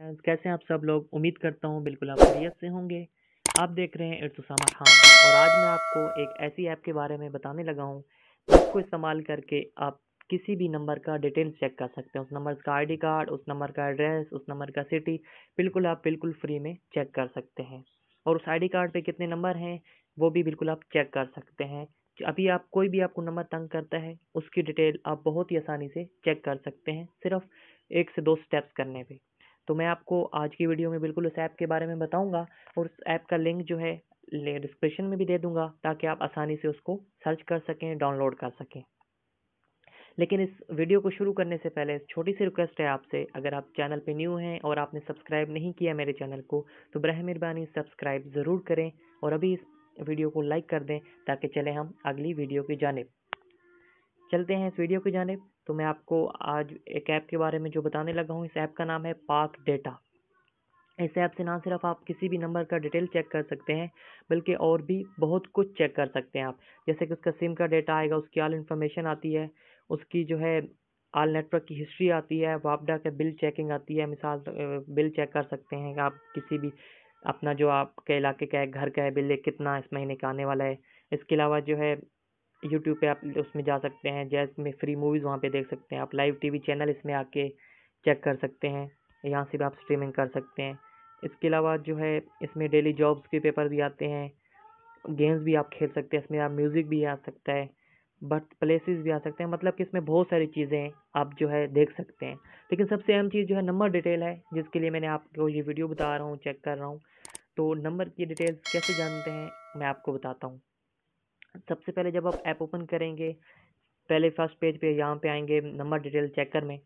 कैसे हैं आप सब लोग उम्मीद करता हूँ बिल्कुल आप खरीत से होंगे आप देख रहे हैं इर्तुसामा खान और आज मैं आपको एक ऐसी ऐप के बारे में बताने लगा हूँ जिसको इस्तेमाल करके आप किसी भी नंबर का डिटेल्स चेक कर सकते हैं उस नंबर का आईडी कार्ड उस नंबर का एड्रेस उस नंबर का सिटी बिल्कुल आप बिल्कुल फ्री में चेक कर सकते हैं और उस आई कार्ड पर कितने नंबर हैं वो भी बिल्कुल आप चेक कर सकते हैं अभी आप कोई भी आपको नंबर तंग करता है उसकी डिटेल आप बहुत ही आसानी से चेक कर सकते हैं सिर्फ एक से दो स्टेप्स करने पे तो मैं आपको आज की वीडियो में बिल्कुल उस ऐप के बारे में बताऊंगा और उस ऐप का लिंक जो है डिस्क्रिप्शन में भी दे दूंगा ताकि आप आसानी से उसको सर्च कर सकें डाउनलोड कर सकें लेकिन इस वीडियो को शुरू करने से पहले छोटी सी रिक्वेस्ट है आपसे अगर आप चैनल पे न्यू हैं और आपने सब्सक्राइब नहीं किया मेरे चैनल को तो बरह मेहरबानी सब्सक्राइब ज़रूर करें और अभी इस वीडियो को लाइक कर दें ताकि चले हम अगली वीडियो की जानब चलते हैं इस वीडियो की जानब तो मैं आपको आज एक ऐप के बारे में जो बताने लगा हूँ इस ऐप का नाम है पाक डेटा इस ऐप से ना सिर्फ आप किसी भी नंबर का डिटेल चेक कर सकते हैं बल्कि और भी बहुत कुछ चेक कर सकते हैं आप जैसे कि उसका सिम का डेटा आएगा उसकी आल इन्फॉर्मेशन आती है उसकी जो है आल नेटवर्क की हिस्ट्री आती है वापडा के बिल चेकिंग आती है मिसाल बिल चेक कर सकते हैं आप किसी भी अपना जो आपके इलाके का है घर का है बिल कितना इस महीने का आने वाला है इसके अलावा जो है यूट्यूब पे आप उसमें जा सकते हैं जैस में फ्री मूवीज़ वहाँ पे देख सकते हैं आप लाइव टी वी चैनल इसमें आके चेक कर सकते हैं यहाँ से भी आप स्ट्रीमिंग कर सकते हैं इसके अलावा जो है इसमें डेली जॉब्स के पेपर भी आते हैं गेम्स भी आप खेल सकते हैं इसमें आप म्यूज़िक भी आ सकता है बट प्लेसेस भी आ सकते हैं मतलब कि इसमें बहुत सारी चीज़ें आप जो है देख सकते हैं लेकिन सबसे अहम चीज़ जो है नंबर डिटेल है जिसके लिए मैंने आपको ये वीडियो बता रहा हूँ चेक कर रहा हूँ तो नंबर की डिटेल्स कैसे जानते हैं मैं आपको बताता हूँ सबसे पहले जब आप ऐप ओपन करेंगे पहले फर्स्ट पेज पे यहाँ पे आएंगे नंबर डिटेल चेकर में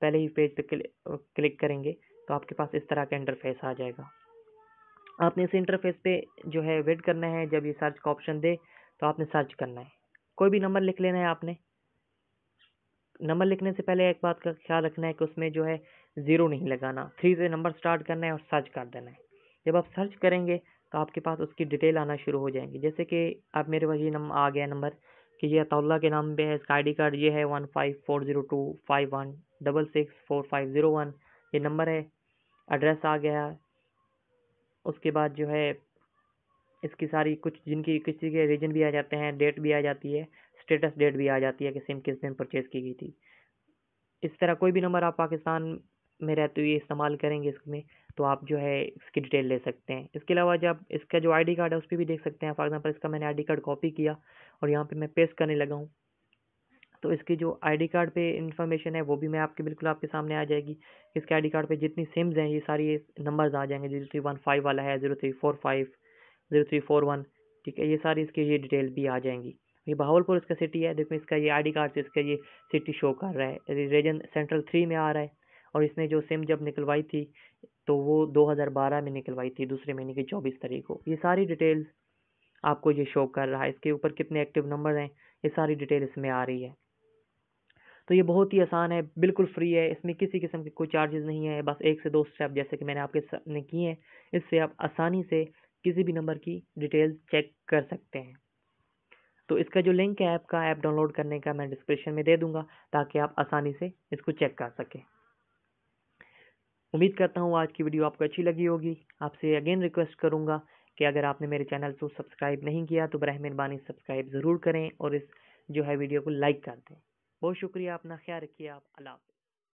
पहले ही पेज पे क्लिक करेंगे तो आपके पास इस तरह का इंटरफेस आ जाएगा आपने इस इंटरफेस पे जो है वेट करना है जब ये सर्च का ऑप्शन दे तो आपने सर्च करना है कोई भी नंबर लिख लेना है आपने नंबर लिखने से पहले एक बात का ख्याल रखना है कि उसमें जो है ज़ीरो नहीं लगाना थ्री से नंबर स्टार्ट करना है और सर्च कर देना है जब आप सर्च करेंगे तो आपके पास उसकी डिटेल आना शुरू हो जाएंगी जैसे कि अब मेरे पास ये नम आ गया नंबर कि ये अताउल्ला के नाम पे है इसका आई कार्ड ये है one five four zero two five one double six four five zero one ये नंबर है एड्रेस आ गया उसके बाद जो है इसकी सारी कुछ जिनकी किसी के रीजन भी आ जाते हैं डेट भी आ जाती है स्टेटस डेट भी आ जाती है कि सिम किस दिन परचेज़ की गई थी इस तरह कोई भी नंबर आप पाकिस्तान में तो ये इस्तेमाल करेंगे इसमें तो आप जो है इसकी डिटेल ले सकते हैं इसके अलावा जब इसका जो आई कार्ड है उस पर भी देख सकते हैं फॉर एग्जाम्पल इसका मैंने आई कार्ड कॉपी किया और यहाँ पर मैं पेस्ट करने लगा हूँ तो इसकी जो आईडी कार्ड पे इन्फॉर्मेशन है वो भी मैं आपके बिल्कुल आपके सामने आ जाएगी इसके डी कार्ड पर जितनी सिम्स हैं ये सारी नंबर्स आ जाएंगे जीरो थ्री वन फाइव वाला है zero three four five zero three four one ठीक है ये सारी इसकी ये डिटेल भी आ जाएंगी ये बहावलपुर इसका सिटी है देखो इसका ये डी कार्ड से इसका ये सिटी शो कर रहा है रीजन सेंट्रल थ्री में आ रहा है और इसने जो सिम जब निकलवाई थी तो वो 2012 में निकलवाई थी दूसरे महीने की चौबीस तारीख को ये सारी डिटेल्स आपको ये शो कर रहा है इसके ऊपर कितने एक्टिव नंबर हैं ये सारी डिटेल इसमें आ रही है तो ये बहुत ही आसान है बिल्कुल फ्री है इसमें किसी किस्म के कोई चार्जेस नहीं है बस एक से दो स्टेप जैसे कि मैंने आपके सामने किए हैं इससे आप आसानी से किसी भी नंबर की डिटेल्स चेक कर सकते हैं तो इसका जो लिंक है ऐप का ऐप डाउनलोड करने का मैं डिस्क्रिप्शन में दे दूंगा ताकि आप आसानी से इसको चेक कर सकें उम्मीद करता हूँ आज की वीडियो आपको अच्छी लगी होगी आपसे अगेन रिक्वेस्ट करूँगा कि अगर आपने मेरे चैनल को सब्सक्राइब नहीं किया तो बरह मेहरबानी सब्सक्राइब ज़रूर करें और इस जो है वीडियो को लाइक कर दें बहुत शुक्रिया अपना ख्याल रखिए आप अल्लाह